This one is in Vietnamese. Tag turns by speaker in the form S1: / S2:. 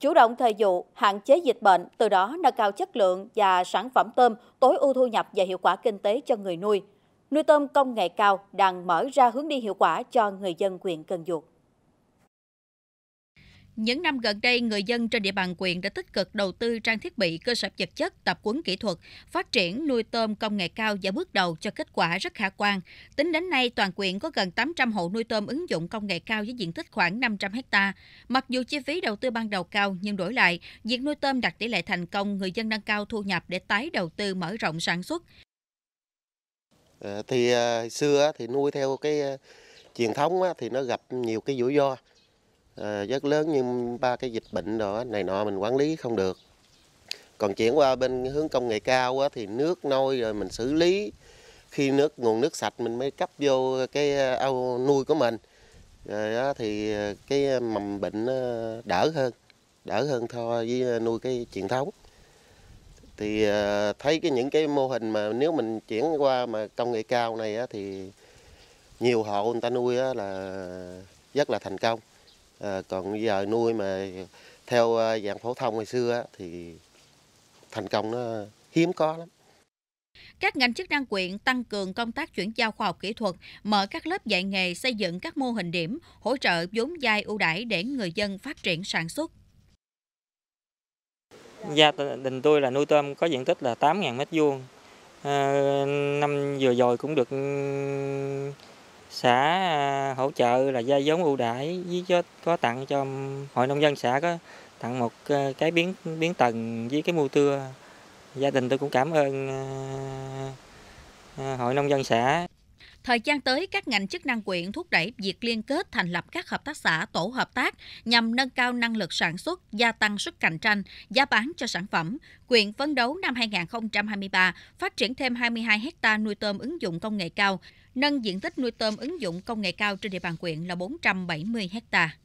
S1: chủ động thời vụ, hạn chế dịch bệnh, từ đó nâng cao chất lượng và sản phẩm tôm tối ưu thu nhập và hiệu quả kinh tế cho người nuôi. Nuôi tôm công nghệ cao đang mở ra hướng đi hiệu quả cho người dân quyền Cần Duộc. Những năm gần đây, người dân trên địa bàn quyện đã tích cực đầu tư trang thiết bị, cơ sở vật chất, tập quấn kỹ thuật, phát triển nuôi tôm công nghệ cao và bước đầu cho kết quả rất khả quan. Tính đến nay, toàn quyện có gần 800 hộ nuôi tôm ứng dụng công nghệ cao với diện tích khoảng 500 ha. Mặc dù chi phí đầu tư ban đầu cao, nhưng đổi lại, việc nuôi tôm đạt tỷ lệ thành công, người dân nâng cao thu nhập để tái đầu tư mở rộng sản xuất.
S2: Ờ, thì ờ, xưa thì nuôi theo cái ờ, truyền thống thì nó gặp nhiều cái rủi ro Ờ, rất lớn như ba cái dịch bệnh đó này nọ mình quản lý không được còn chuyển qua bên hướng công nghệ cao á, thì nước nôi rồi mình xử lý khi nước nguồn nước sạch mình mới cấp vô cái ờ, ao nuôi của mình rồi đó thì ờ, cái mầm bệnh đỡ hơn đỡ hơn so với nuôi cái truyền thống thì thấy cái những cái mô hình mà nếu mình chuyển qua mà công nghệ cao này á, thì nhiều hộ người ta nuôi á, là rất là thành công à, còn giờ nuôi mà theo ờ, dạng phổ thông ngày xưa thì thành công nó hiếm có lắm
S1: các ngành chức năng quyện tăng cường công tác chuyển giao khoa học kỹ thuật, mở các lớp dạy nghề, xây dựng các mô hình điểm, hỗ trợ vốn vay ưu đãi để người dân phát triển sản xuất.
S3: Gia đình tôi là nuôi tôm có diện tích là 8.000 m2. À, năm vừa rồi cũng được xã à, hỗ trợ là gia giống ưu đãi với cho có tặng cho hội nông dân xã có tặng một à, cái biến biến tầng với cái mua tưa gia đình tôi cũng cảm ơn à, hội nông dân xã
S1: Thời gian tới, các ngành chức năng quyện thúc đẩy việc liên kết thành lập các hợp tác xã tổ hợp tác nhằm nâng cao năng lực sản xuất, gia tăng sức cạnh tranh, giá bán cho sản phẩm. Quyện phấn đấu năm 2023 phát triển thêm 22 hecta nuôi tôm ứng dụng công nghệ cao, nâng diện tích nuôi tôm ứng dụng công nghệ cao trên địa bàn quyện là 470 hecta.